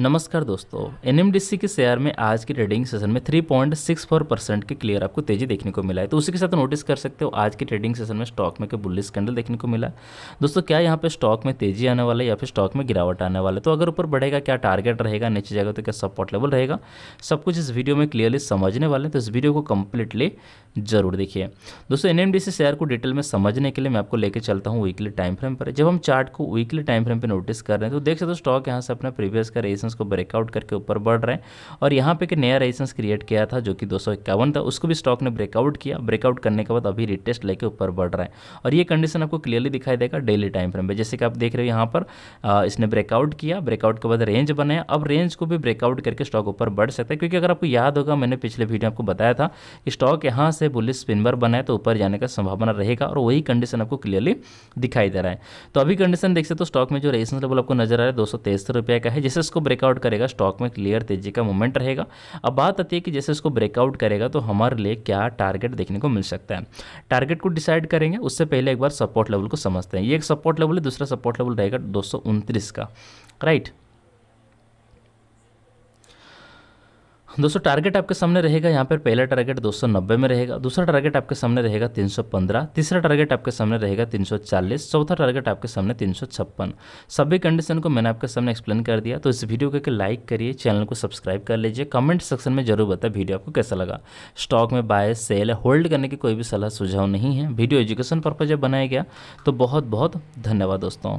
नमस्कार दोस्तों एन के शेयर में आज की ट्रेडिंग सेशन में 3.64 परसेंट के क्लियर आपको तेजी देखने को मिला है तो उसी के साथ नोटिस कर सकते हो आज की ट्रेडिंग सेशन में स्टॉक में के बुलिस कैंडल देखने को मिला दोस्तों क्या यहाँ पे स्टॉक में तेजी आने वाला है या फिर स्टॉक में गिरावट आने वाला है तो अगर ऊपर बढ़ेगा क्या टारगेट रहेगा नीचे जाएगा तो क्या सपोर्ट लेवल रहेगा सब कुछ इस वीडियो में क्लियरली समझने वाले हैं तो इस वीडियो को कम्प्लीटली जरूर देखिए दोस्तों एन शेयर को डिटेल में समझने के लिए मैं आपको लेकर चलता हूँ वीकली टाइम फ्रेम पर जब हम चार्ट को वीकली टाइम फ्रेम पर नोटिस कर रहे हैं तो देख सकते हो स्टॉक यहाँ से अपना प्रीवियस का रेसन रेजिस्टेंस को ब्रेकआउट करके ऊपर बढ़ रहे हैं और यहाँ पे कि नया रेजिस्टेंस क्रिएट किया था जो कि दो था उसको भी स्टॉक ने ब्रेकआउट किया ब्रेकआउट करने के बाद अभी रिटेस्ट लेके ऊपर बढ़ रहा है और ये कंडीशन आपको क्लियरली दिखाई देगा डेली टाइम फ्रेम पर जैसे कि आप देख रहे हो यहाँ पर इसने ब्रेकआउट किया ब्रेकआउट के बाद रेंज बनाया अब रेंज को भी ब्रेकआउट करके स्टॉक ऊपर बढ़ सकता है क्योंकि अगर आपको याद होगा मैंने पिछले वीडियो आपको बताया था कि स्टॉक यहाँ से बुलिस स्पिनवर बनाए तो ऊपर जाने का संभावना रहेगा और वही कंडीशन आपको क्लियरली दिखाई दे रहा है तो अभी कंडीशन देख सकते हो स्टॉक में जो रेजिस्टेंस लेवल आपको नजर आ रहा है दो सौ का है जैसे इसको ब्रेकआउट करेगा स्टॉक में क्लियर तेजी का मूवमेंट रहेगा अब बात आती है कि जैसे उसको ब्रेकआउट करेगा तो हमारे लिए क्या टारगेट देखने को मिल सकता है टारगेट को डिसाइड करेंगे उससे पहले एक बार सपोर्ट लेवल को समझते हैं ये एक सपोर्ट लेवल है दूसरा सपोर्ट लेवल रहेगा दो का राइट दोस्तों टारगेट आपके सामने रहेगा यहाँ पर पहला टारगेट 290 में रहेगा दूसरा टारगेट आपके सामने रहेगा 315 तीसरा टारगेट आपके सामने रहेगा 340 चौथा टारगेट आपके सामने तीन सभी कंडीशन को मैंने आपके सामने एक्सप्लेन कर दिया तो इस वीडियो को लाइक करिए चैनल को सब्सक्राइब कर लीजिए कमेंट सेक्शन में जरूर बताए वीडियो आपको कैसा लगा स्टॉक में बाय सेल होल्ड करने की कोई भी सलाह सुझाव नहीं है वीडियो एजुकेशन पर्पज जब बनाया गया तो बहुत बहुत धन्यवाद दोस्तों